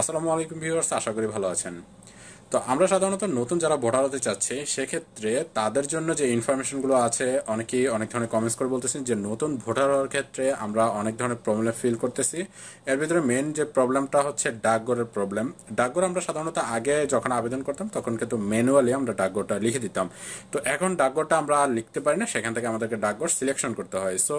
আসসালামু আলাইকুম ভিউয়ার্স আশা করি ভালো আছেন তো আমরা সাধারণত নতুন যারা ভোটার হতে চাচ্ছি সেক্ষেত্রে তাদের জন্য যে ইনফরমেশনগুলো আছে অনেকেই অনেক ধরনের কমেন্টস করে বলতেছেন যে নতুন ভোটার হওয়ার ক্ষেত্রে আমরা অনেক ধরনের প্রবলেম ফিল করতেছি এর ভিতরে মেন যে প্রবলেমটা হচ্ছে ডাকঘরের প্রবলেম ডাকঘর আমরা সাধারণত আগে যখন আবেদন করতাম তখন কিন্তু ম্যানুয়ালি আমরা ডাকঘরটা লিখে দিতাম তো এখন ডাকঘরটা আমরা লিখতে পারি না সেখান থেকে আমাদেরকে ডাকঘর সিলেকশন করতে হয় সো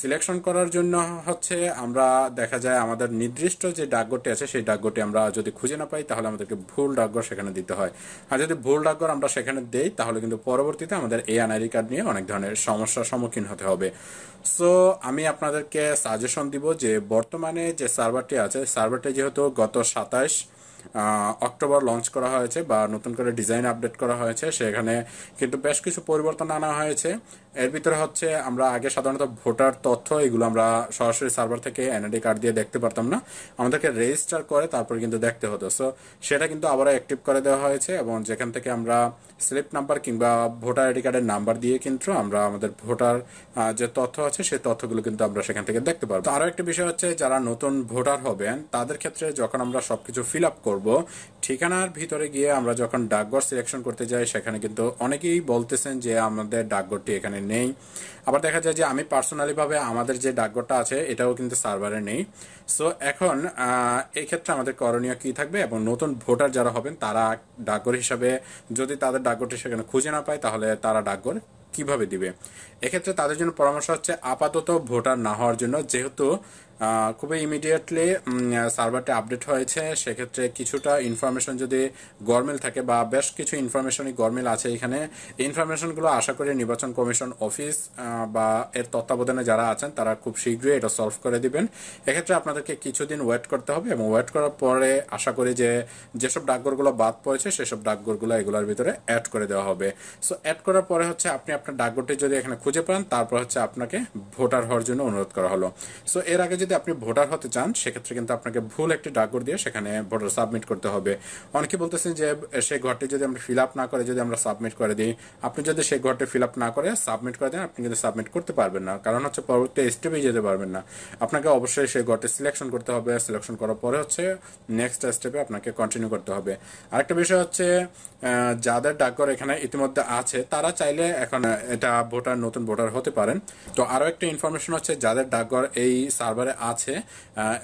সিলেকশন করার জন্য হচ্ছে আমরা দেখা যায় আমাদের নির্দিষ্ট যে ডাকঘরটি আছে সেই ডাকঘরটি আমরা যদি খুঁজে না পাই তাহলে আমাদেরকে ভুল ডাকঘর সেখানে সেখানে দিতে হয় আর যদি ভুল ডাকঘর আমরা সেখানে দেই তাহলে কিন্তু পরবর্তীতে আমাদের এই আইডি কার্ড নিয়ে অনেক ধরনের সমস্যার সম্মুখীন হতে হবে সো আমি আপনাদেরকে সাজেশন দিব যে বর্তমানে যে সার্ভারটি আছে সার্ভারটি যেহেতু গত সাতাশ অক্টোবর লঞ্চ করা হয়েছে বা নতুন করে ডিজাইন আপডেট করা হয়েছে সেখানে কিন্তু বেশ কিছু পরিবর্তন আনা হয়েছে এর ভিতরে হচ্ছে আমরা আগে সাধারণত ভোটার তথ্য এগুলো আমরা সরাসরি সার্ভার থেকে এনআইডি কার্ড দিয়ে দেখতে পারতাম না আমাদেরকে রেজিস্টার করে তারপর কিন্তু দেখতে হতো সো সেটা কিন্তু আবার অ্যাক্টিভ করে দেওয়া হয়েছে এবং যেখান থেকে আমরা স্লিপ নাম্বার কিংবা ভোটার আইডি কার্ডের নাম্বার দিয়ে কিন্তু আমরা আমাদের ভোটার যে তথ্য আছে সেই তথ্যগুলো কিন্তু আমরা সেখান থেকে দেখতে পারবো আরও একটা বিষয় হচ্ছে যারা নতুন ভোটার হবেন তাদের ক্ষেত্রে যখন আমরা সবকিছু ফিল আপ করব ঠিকানার ভিতরে গিয়ে আমরা যখন ডাকঘর সিলেকশন করতে যাই সেখানে কিন্তু অনেকেই বলতেছেন যে আমাদের ডাকঘরটি এখানে নেই আবার দেখা যায় যে আমি পার্সোনালিভাবে আমাদের যে ডাকঘরটা আছে এটাও কিন্তু সার্ভারে নেই সো এখন এই ক্ষেত্রে আমাদের করণীয় কি থাকবে এবং নতুন ভোটার যারা হবেন তারা ডাকঘর হিসাবে যদি তাদের ডাকঘরটি সেখানে খুঁজে না পায় তাহলে তারা ডাকঘর কিভাবে দিবে এক্ষেত্রে তাদের জন্য পরামর্শ হচ্ছে আপাতত ভোটার না হওয়ার জন্য যেহেতু খুবই ইমিডিয়েটলি সার্ভারটা আপডেট হয়েছে সেক্ষেত্রে কিছুটা ইনফরমেশন যদি গরমেল থাকে বা বেশ কিছু ইনফরমেশনই গরমেল আছে এখানে ইনফরমেশনগুলো আশা করি নির্বাচন কমিশন অফিস বা এর তত্ত্বাবধানে যারা আছেন তারা খুব শীঘ্রই এটা সলভ করে দিবেন এক্ষেত্রে আপনাদেরকে কিছুদিন ওয়েট করতে হবে এবং ওয়েট করার পরে আশা করি যে যেসব ডাকঘরগুলো বাদ পড়েছে সেসব ডাকঘরগুলো এগুলোর ভিতরে অ্যাড করে দেওয়া হবে সো অ্যাড করার পরে হচ্ছে আপনি আপনার ডাকঘরটি যদি এখানে খুঁজে পান তারপর হচ্ছে আপনাকে ভোটার হওয়ার জন্য অনুরোধ করা হলো সো এর আগে যদি যদি আপনি ভোটার হতে চান সেক্ষেত্রে কিন্তু আপনাকে ভুল একটি ডাকঘর দিয়ে সেখানে ভোটার সাবমিট করতে হবে অনেকে বলতেছেন যে সেই ঘরটি যদি আমরা ফিল আপ না করে যদি আমরা সাবমিট করে দিই আপনি যদি সেই ঘরটি ফিল আপ না করে সাবমিট করে দেন আপনি কিন্তু সাবমিট করতে পারবেন না কারণ হচ্ছে পরবর্তী স্টেপে যেতে পারবেন না আপনাকে অবশ্যই সেই ঘরটি সিলেকশন করতে হবে সিলেকশন করার পরে হচ্ছে নেক্সট স্টেপে আপনাকে কন্টিনিউ করতে হবে আরেকটা বিষয় হচ্ছে যাদের ডাকঘর এখানে ইতিমধ্যে আছে তারা চাইলে এখন এটা ভোটার নতুন ভোটার হতে পারেন তো আরও একটা ইনফরমেশন হচ্ছে যাদের ডাকঘর এই সার্ভারে আসলে আছে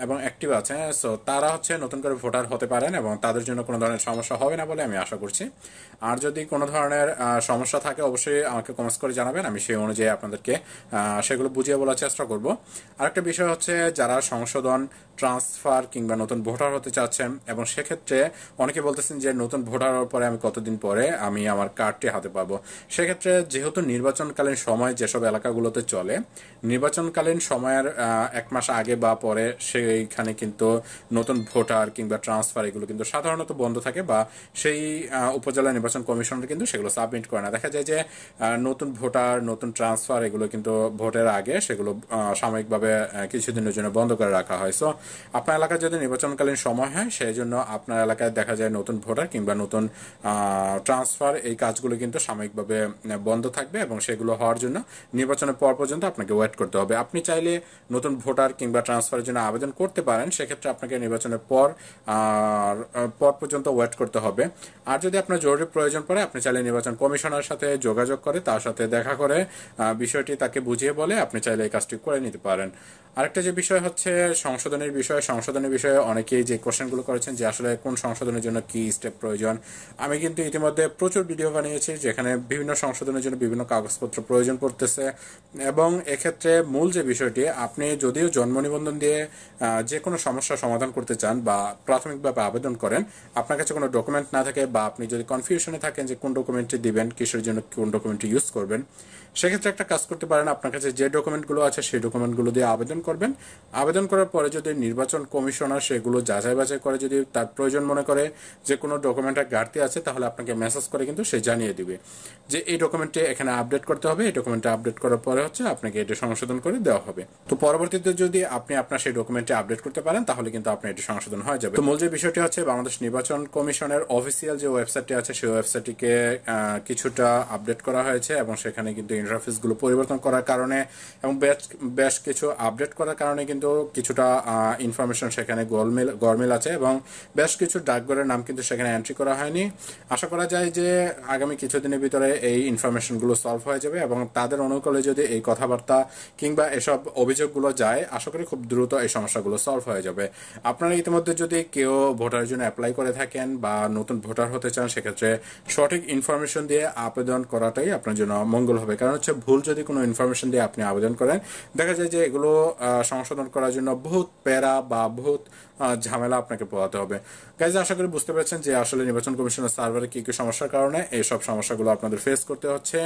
এবং অ্যাক্টিভ আছে সো হ্যাঁ? তারা হচ্ছে নতুন করে ভোটার হতে পারেন এবং তাদের জন্য কোনো ধরনের সমস্যা হবে না বলে আমি আশা করছি আর যদি কোনো ধরনের সমস্যা থাকে অবশ্যই আমাকে কমেন্টস করে জানাবেন আমি সেই অনুযায়ী আপনাদেরকে সেগুলো বুঝিয়ে বলার চেষ্টা করব আরেকটা বিষয় হচ্ছে যারা সংশোধন ট্রান্সফার কিংবা নতুন ভোটার হতে চাচ্ছেন এবং সেক্ষেত্রে অনেকে বলতেছেন যে নতুন ভোটার হওয়ার পরে আমি কতদিন পরে আমি আমার কার্ডটি হাতে পাবো সেক্ষেত্রে যেহেতু নির্বাচনকালীন সময় যেসব এলাকাগুলোতে চলে নির্বাচনকালীন সময়ের এক মাস আগে বা পরে সেইখানে কিন্তু নতুন ভোটার কিংবা ট্রান্সফার এগুলো কিন্তু সাধারণত বন্ধ থাকে বা সেই উপজেলা নির্বাচন কমিশনার কিন্তু সেগুলো সাবমিট করে না দেখা যায় যে নতুন ভোটার নতুন ট্রান্সফার এগুলো কিন্তু ভোটের আগে সেগুলো সাময়িকভাবে কিছুদিনের জন্য বন্ধ করে রাখা হয় সো আপনার এলাকায় যদি নির্বাচনকালীন সময় হয় সেই জন্য আপনার এলাকায় দেখা যায় নতুন ভোটার কিংবা নতুন ট্রান্সফার এই কাজগুলো কিন্তু সাময়িকভাবে বন্ধ থাকবে এবং সেগুলো হওয়ার জন্য নির্বাচনের পর পর্যন্ত আপনাকে ওয়েট করতে হবে আপনি চাইলে নতুন ভোটার কিংবা ট্রান্সফারের জন্য আবেদন করতে পারেন সেক্ষেত্রে আপনাকে নির্বাচনের পর পর পর্যন্ত ওয়েট করতে হবে আর যদি আপনার জরুরি প্রয়োজন পড়ে আপনি চাইলে নির্বাচন কমিশনার সাথে যোগাযোগ করে তার সাথে দেখা করে বিষয়টি তাকে বুঝিয়ে বলে আপনি চাইলে এই কাজটি করে নিতে পারেন আরেকটা যে বিষয় হচ্ছে সংশোধনের বিষয়ে সংশোধনের বিষয়ে অনেকেই যে কোশ্চেনগুলো করেছেন যে আসলে কোন সংশোধনের জন্য কি স্টেপ প্রয়োজন আমি কিন্তু ইতিমধ্যে প্রচুর ভিডিও বানিয়েছি যেখানে বিভিন্ন সংশোধনের জন্য বিভিন্ন কাগজপত্র প্রয়োজন পড়তেছে এবং এক্ষেত্রে মূল যে বিষয়টি আপনি যদিও জন্ম নিবন্ধন দিয়ে যে কোনো সমস্যা সমাধান করতে চান বা প্রাথমিকভাবে আবেদন করেন আপনার কাছে কোনো ডকুমেন্ট না থাকে বা আপনি যদি কনফিউশনে থাকেন যে কোন ডকুমেন্টটি দিবেন কিসের জন্য কোন ডকুমেন্টটি ইউজ করবেন সেক্ষেত্রে একটা কাজ করতে পারেন আপনার কাছে যে ডকুমেন্টগুলো আছে সেই ডকুমেন্টগুলো দিয়ে আবেদন করবেন আবেদন করার পরে যদি নির্বাচন কমিশনার সেগুলো যাচাই বাছাই করে যদি তার প্রয়োজন মনে করে যে কোনো ডকুমেন্টের ঘাটতি আছে তাহলে আপনাকে মেসেজ করে কিন্তু সে জানিয়ে দিবে যে এই ডকুমেন্টে এখানে আপডেট করতে হবে এই ডকুমেন্টটা আপডেট করার পরে হচ্ছে আপনাকে এটা সংশোধন করে দেওয়া হবে তো পরবর্তীতে যদি আপনি আপনার সেই ডকুমেন্টে আপডেট করতে পারেন তাহলে কিন্তু আপনার এটি সংশোধন হয়ে যাবে তো মূল যে বিষয়টি হচ্ছে বাংলাদেশ নির্বাচন কমিশনের অফিসিয়াল যে ওয়েবসাইটটি আছে সেই ওয়েবসাইটটিকে কিছুটা আপডেট করা হয়েছে এবং সেখানে কিন্তু ইন্টারফেসগুলো পরিবর্তন করার কারণে এবং বেশ বেশ কিছু আপডেট করার কারণে কিন্তু কিছুটা ইনফরমেশন সেখানে গোলমেল গরমেল আছে এবং বেশ কিছু ডাকঘরের নাম কিন্তু সেখানে এন্ট্রি করা হয়নি আশা করা যায় যে আগামী কিছুদিনের ভিতরে এই ইনফরমেশনগুলো সলভ হয়ে যাবে এবং তাদের অনুকূলে যদি এই কথাবার্তা কিংবা এসব অভিযোগগুলো যায় আশা করি খুব দ্রুত এই সমস্যাগুলো সলভ হয়ে যাবে আপনারা ইতিমধ্যে যদি কেউ ভোটারের জন্য অ্যাপ্লাই করে থাকেন বা নতুন ভোটার হতে চান সেক্ষেত্রে সঠিক ইনফরমেশন দিয়ে আবেদন করাটাই আপনার জন্য মঙ্গল হবে কারণ হচ্ছে ভুল যদি কোনো ইনফরমেশন দিয়ে আপনি আবেদন করেন দেখা যায় যে এগুলো সংশোধন করার জন্য বহুত পেজ প্যারা বা ভূত ঝামেলা আপনাকে পোয়াতে হবে গাইজ আশা করি বুঝতে পেরেছেন যে আসলে নির্বাচন কমিশনের সার্ভারে কী কী সমস্যার কারণে এইসব সমস্যাগুলো আপনাদের ফেস করতে হচ্ছে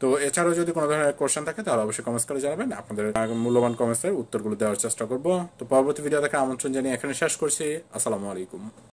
তো এছাড়াও যদি কোনো ধরনের কোয়েশন থাকে তাহলে অবশ্যই কমেন্টস করে জানাবেন আপনাদের মূল্যবান কমেন্টসের উত্তরগুলো দেওয়ার চেষ্টা করব তো পরবর্তী ভিডিও থেকে আমন্ত্রণ জানিয়ে এখানে শেষ করছি আসসালামু আলাইকুম